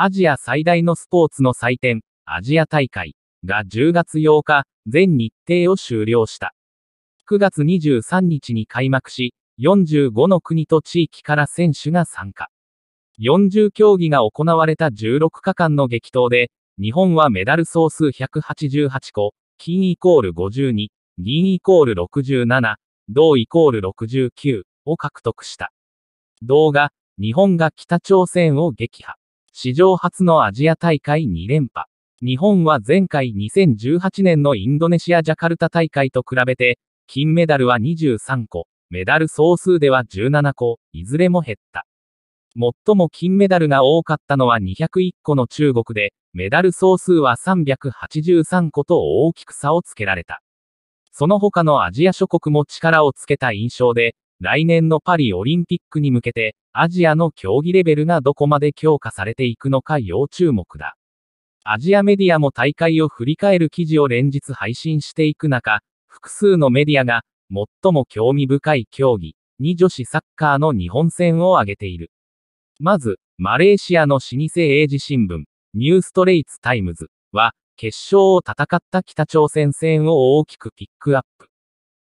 アジア最大のスポーツの祭典、アジア大会が10月8日、全日程を終了した。9月23日に開幕し、45の国と地域から選手が参加。40競技が行われた16日間の激闘で、日本はメダル総数188個、金イコール52、銀イコール67、銅イコール69を獲得した。動画、日本が北朝鮮を撃破。史上初のアジア大会2連覇。日本は前回2018年のインドネシア・ジャカルタ大会と比べて、金メダルは23個、メダル総数では17個、いずれも減った。最も金メダルが多かったのは201個の中国で、メダル総数は383個と大きく差をつけられた。その他のアジア諸国も力をつけた印象で、来年のパリオリンピックに向けて、アジアの競技レベルがどこまで強化されていくのか要注目だ。アジアメディアも大会を振り返る記事を連日配信していく中、複数のメディアが、最も興味深い競技に女子サッカーの日本戦を挙げている。まず、マレーシアの老舗英字新聞、ニューストレイツタイムズは、決勝を戦った北朝鮮戦を大きくピックアップ。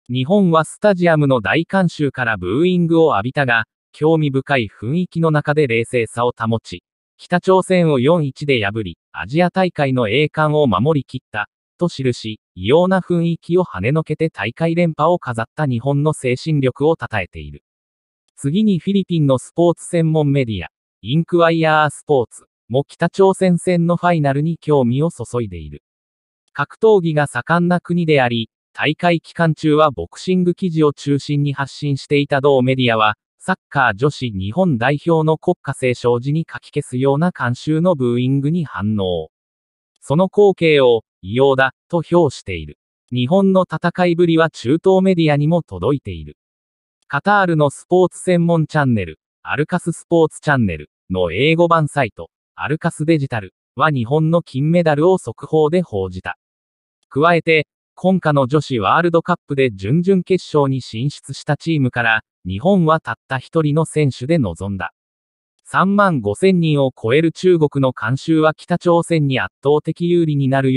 日本はスタジアムの大観衆からブーイングを浴びたが、興味深い雰囲気の中で冷静さを保ち、北朝鮮を4-1で破り、アジア大会の栄冠を守り切った、と記し、異様な雰囲気を跳ねのけて大会連覇を飾った日本の精神力を称えている。次にフィリピンのスポーツ専門メディア、インクワイアースポーツも北朝鮮戦のファイナルに興味を注いでいる。格闘技が盛んな国であり、大会期間中はボクシング記事を中心に発信していた同メディアは、サッカー女子日本代表の国家斉唱時に書き消すような慣習のブーイングに反応。その光景を、異様だ、と評している。日本の戦いぶりは中東メディアにも届いている。カタールのスポーツ専門チャンネル、アルカススポーツチャンネルの英語版サイト、アルカスデジタルは日本の金メダルを速報で報じた。加えて、今夏の女子ワールドカップで準々決勝に進出したチームから、日本はたった一人の選手で臨んだ。3万5000人を超える中国の観衆は北朝鮮に圧倒的有利になるよ